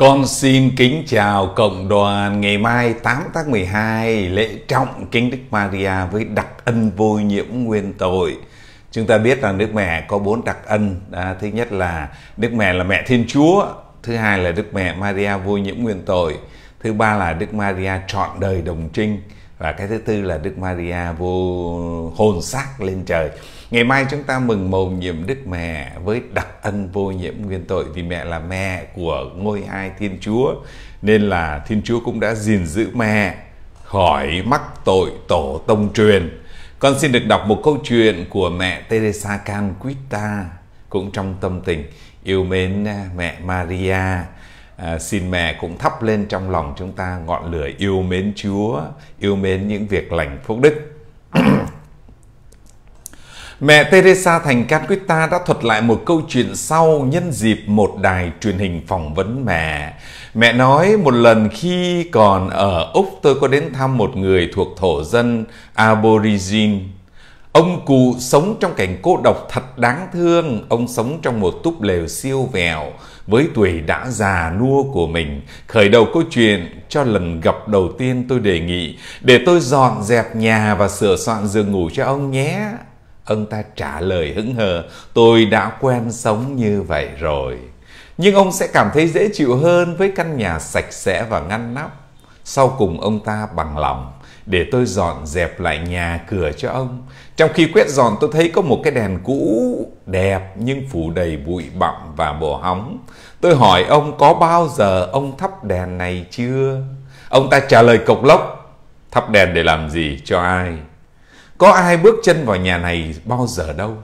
Con xin kính chào cộng đoàn ngày mai 8 tháng 12 lễ trọng kính Đức Maria với đặc ân vô nhiễm nguyên tội. Chúng ta biết rằng Đức Mẹ có bốn đặc ân. À, thứ nhất là Đức Mẹ là Mẹ Thiên Chúa. Thứ hai là Đức Mẹ Maria vô nhiễm nguyên tội. Thứ ba là Đức Maria trọn đời đồng trinh và cái thứ tư là Đức Maria vô hồn xác lên trời. Ngày mai chúng ta mừng mầu nhiệm Đức Mẹ với đặc ân vô nhiễm nguyên tội vì mẹ là mẹ của ngôi hai Thiên Chúa nên là Thiên Chúa cũng đã gìn giữ mẹ khỏi mắc tội tổ tông truyền. Con xin được đọc một câu chuyện của mẹ Teresa Canquita cũng trong tâm tình yêu mến mẹ Maria à, xin mẹ cũng thắp lên trong lòng chúng ta ngọn lửa yêu mến Chúa, yêu mến những việc lành phúc đức. mẹ Teresa Thành ta đã thuật lại một câu chuyện sau nhân dịp một đài truyền hình phỏng vấn mẹ. Mẹ nói một lần khi còn ở Úc tôi có đến thăm một người thuộc thổ dân Aborigine Ông cụ sống trong cảnh cô độc thật đáng thương, ông sống trong một túp lều siêu vẹo với tuổi đã già nua của mình. Khởi đầu câu chuyện cho lần gặp đầu tiên tôi đề nghị để tôi dọn dẹp nhà và sửa soạn giường ngủ cho ông nhé. Ông ta trả lời hững hờ, tôi đã quen sống như vậy rồi. Nhưng ông sẽ cảm thấy dễ chịu hơn với căn nhà sạch sẽ và ngăn nắp. Sau cùng ông ta bằng lòng để tôi dọn dẹp lại nhà cửa cho ông. Trong khi quét dọn tôi thấy có một cái đèn cũ đẹp nhưng phủ đầy bụi bặm và bổ hóng. Tôi hỏi ông có bao giờ ông thắp đèn này chưa? Ông ta trả lời cộc lốc, thắp đèn để làm gì cho ai? Có ai bước chân vào nhà này bao giờ đâu?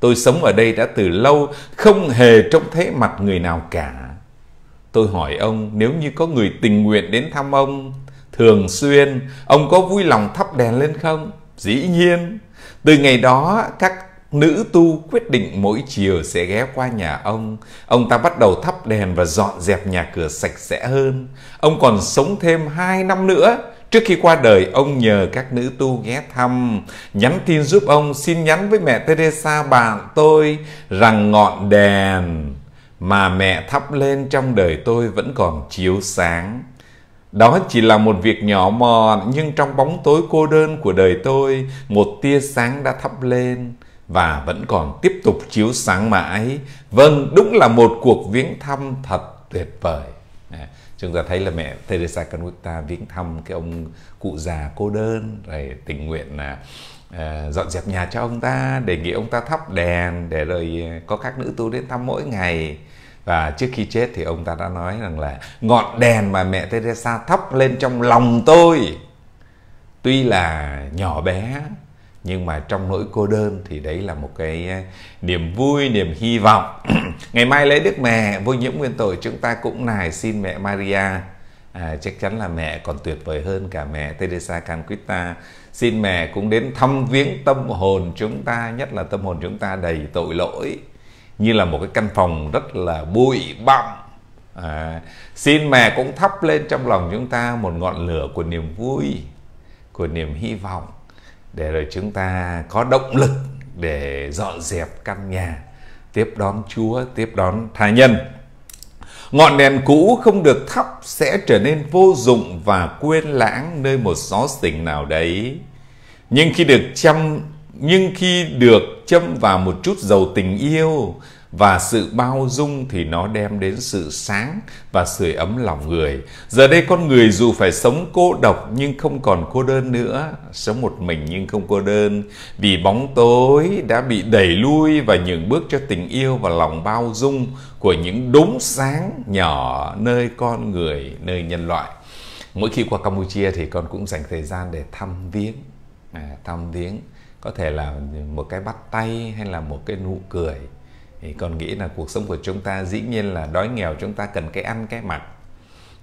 Tôi sống ở đây đã từ lâu, không hề trông thấy mặt người nào cả. Tôi hỏi ông nếu như có người tình nguyện đến thăm ông thường xuyên ông có vui lòng thắp đèn lên không dĩ nhiên từ ngày đó các nữ tu quyết định mỗi chiều sẽ ghé qua nhà ông ông ta bắt đầu thắp đèn và dọn dẹp nhà cửa sạch sẽ hơn ông còn sống thêm hai năm nữa Trước khi qua đời, ông nhờ các nữ tu ghé thăm, nhắn tin giúp ông xin nhắn với mẹ Teresa bạn tôi rằng ngọn đèn mà mẹ thắp lên trong đời tôi vẫn còn chiếu sáng. Đó chỉ là một việc nhỏ mọn nhưng trong bóng tối cô đơn của đời tôi, một tia sáng đã thắp lên và vẫn còn tiếp tục chiếu sáng mãi. Vâng, đúng là một cuộc viếng thăm thật tuyệt vời. À, chúng ta thấy là mẹ Teresa Canuta viếng thăm cái ông cụ già cô đơn rồi tình nguyện là à, dọn dẹp nhà cho ông ta đề nghị ông ta thắp đèn để rồi có các nữ tu đến thăm mỗi ngày và trước khi chết thì ông ta đã nói rằng là ngọn đèn mà mẹ Teresa thắp lên trong lòng tôi tuy là nhỏ bé nhưng mà trong nỗi cô đơn thì đấy là một cái ờ, niềm vui niềm hy vọng ngày mai lễ đức mẹ vô nhiễm nguyên tội chúng ta cũng nài xin mẹ Maria à, chắc chắn là mẹ còn tuyệt vời hơn cả mẹ Teresa Canquita xin mẹ cũng đến thăm viếng tâm hồn chúng ta nhất là tâm hồn chúng ta đầy tội lỗi như là một cái căn phòng rất là bụi bặm à, xin mẹ cũng thắp lên trong lòng chúng ta một ngọn lửa của niềm vui của niềm hy vọng để rồi chúng ta có động lực để dọn dẹp căn nhà tiếp đón chúa tiếp đón tha nhân ngọn đèn cũ không được thắp sẽ trở nên vô dụng và quên lãng nơi một xó tỉnh nào đấy nhưng khi được chăm nhưng khi được châm vào một chút dầu tình yêu và sự bao dung thì nó đem đến sự sáng và sưởi ấm lòng người. Giờ đây con người dù phải sống cô độc nhưng không còn cô đơn nữa, sống một mình nhưng không cô đơn, vì bóng tối đã bị đẩy lui và nhường bước cho tình yêu và lòng bao dung của những đốm sáng nhỏ nơi con người, nơi nhân loại. Mỗi khi qua Campuchia thì con cũng dành thời gian để thăm viếng, à, thăm viếng có thể là một cái bắt tay hay là một cái nụ cười thì còn nghĩ là cuộc sống của chúng ta dĩ nhiên là đói nghèo chúng ta cần cái ăn cái mặc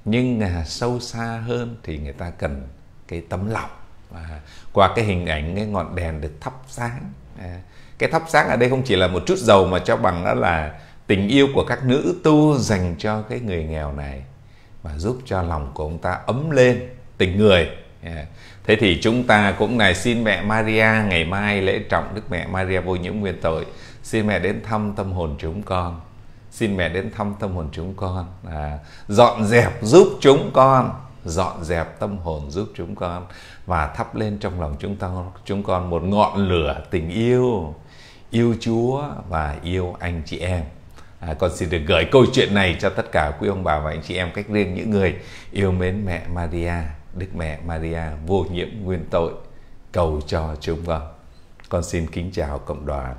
nhưng à, sâu xa hơn thì người ta cần cái tấm lòng và qua cái hình ảnh cái ngọn đèn được thắp sáng à, cái thắp sáng ở đây không chỉ là một chút dầu mà cho bằng đó là tình yêu của các nữ tu dành cho cái người nghèo này và giúp cho lòng của ông ta ấm lên tình người Yeah. Dạ. Thế thì chúng ta cũng này xin mẹ Maria ngày mai lễ trọng Đức mẹ Maria vô nhiễm nguyên tội xin mẹ đến thăm tâm hồn chúng con xin mẹ đến thăm tâm hồn chúng con à, dọn dẹp giúp chúng con dọn dẹp tâm hồn giúp chúng con và thắp lên trong lòng chúng ta chúng con một ngọn lửa tình yêu yêu Chúa và yêu anh chị em à, con xin được gửi câu chuyện này cho tất cả quý ông bà và anh chị em cách riêng những người yêu mến mẹ Maria Đức Mẹ Maria vô nhiễm nguyên tội cầu cho chúng con. Con xin kính chào cộng đoàn.